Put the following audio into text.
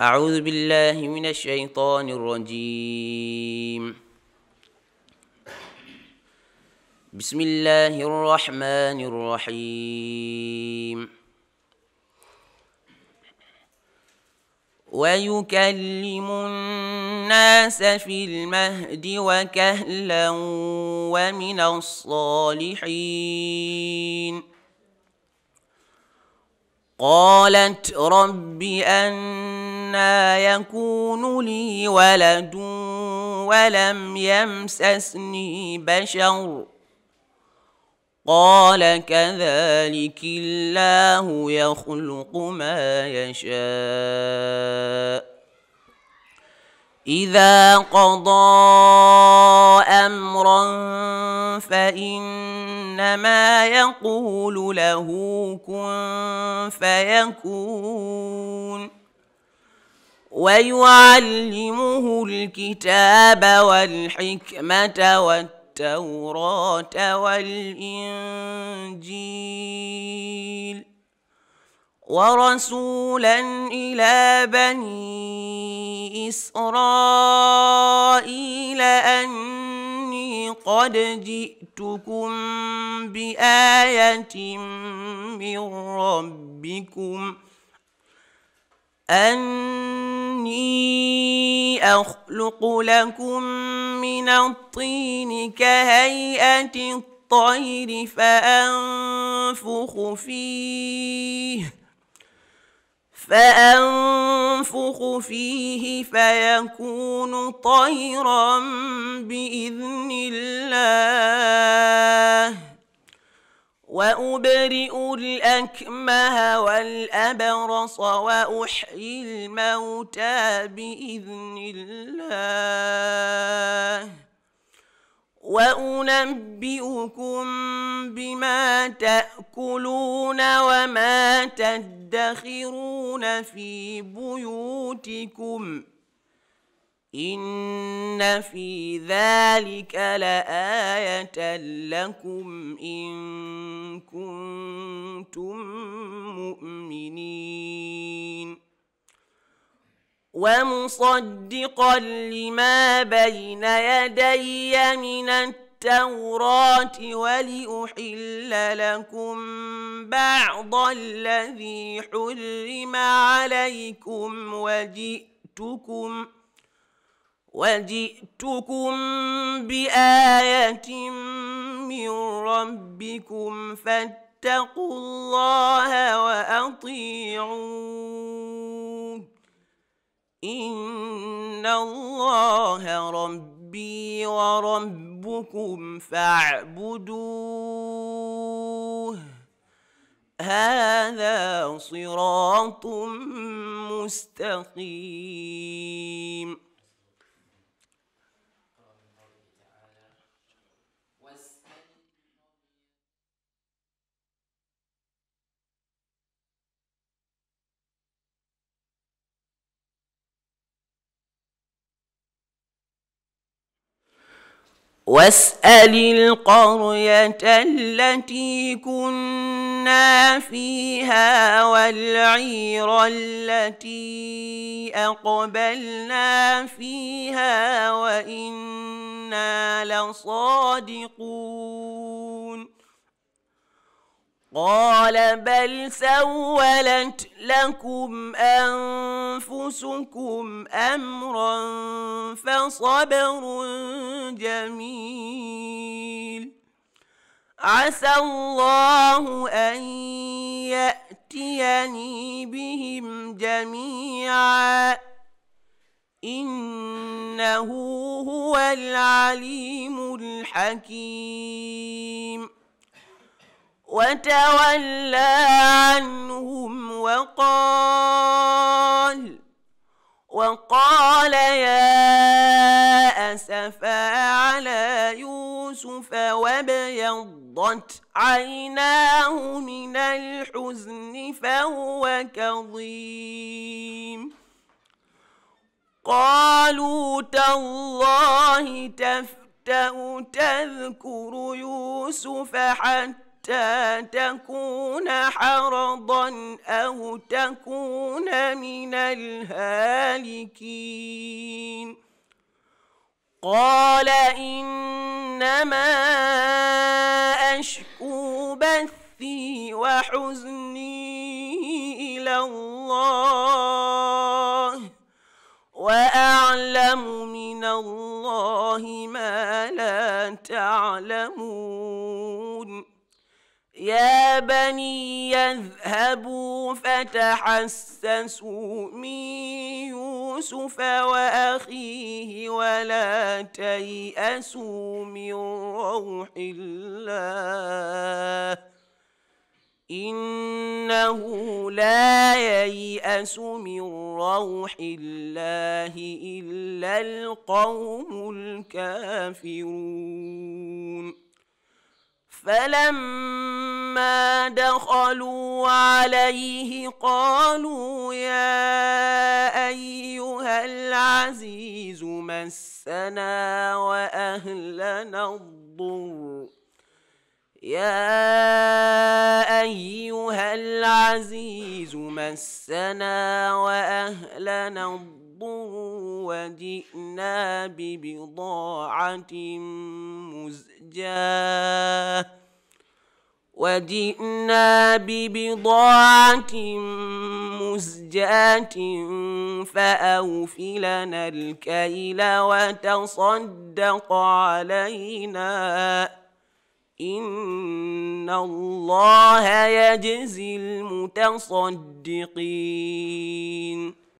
أعوذ بالله من الشيطان الرجيم بسم الله الرحمن الرحيم ويكلم الناس في المهد وكهلا ومن الصالحين قالت رب أن أنا يكون لي ولد ولم يمسسني بشر قال كذلك الله يخلق ما يشاء اذا قضى امرا فانما يقول له كن فيكون ويعلمه الكتاب والحكمة والتوراة والإنجيل ورسولا إلى بني إسرائيل أني قد جئتكم بآية من ربكم ۖ أني أخلق لكم من الطين كهيئة الطير فأنفخ فيه فأنفخ فيه فيكون طيرا بإذن الله وأبرئ الأكمه والأبرص وأحيي الموتى بإذن الله وأنبئكم بما تأكلون وما تدخرون في بيوتكم ۖ إن في ذلك لآية لكم إن كنتم مؤمنين ومصدقا لما بين يدي من التوراة ولأحل لكم بعض الذي حرم عليكم وجئتكم ۖ وجئتكم بآية من ربكم فاتقوا الله وأطيعون إن الله ربي وربكم فاعبدوه هذا صراط مستقيم واسال القريه التي كنا فيها والعير التي اقبلنا فيها وانا لصادقون قال بل سولت لكم انفسكم امرا فصبر جميل عسى الله ان ياتيني بهم جميعا انه هو العليم الحكيم وتولى عنهم وقال وقال يا أسفا على يوسف وابيضت عيناه من الحزن فهو كظيم قالوا تالله تفتأ تذكر يوسف حتى تكون حرضا أو تكون من الهالكين قال إنما أشكو بثي وحزني إلى الله وأعلم من الله ما لا تعلمون يا بني اذهبوا فتحسسوا من يوسف واخيه ولا تياسوا من روح الله انه لا يياس من روح الله الا القوم الكافرون فلما دخلوا عليه قالوا يا ايها العزيز مسنا واهلنا الضر يا ايها العزيز مسنا واهلنا الضر وجئنا ببضاعه مزجاه وجئنا ببضاعة مزجاة فأوفلنا الكيل وتصدق علينا إن الله يجزي المتصدقين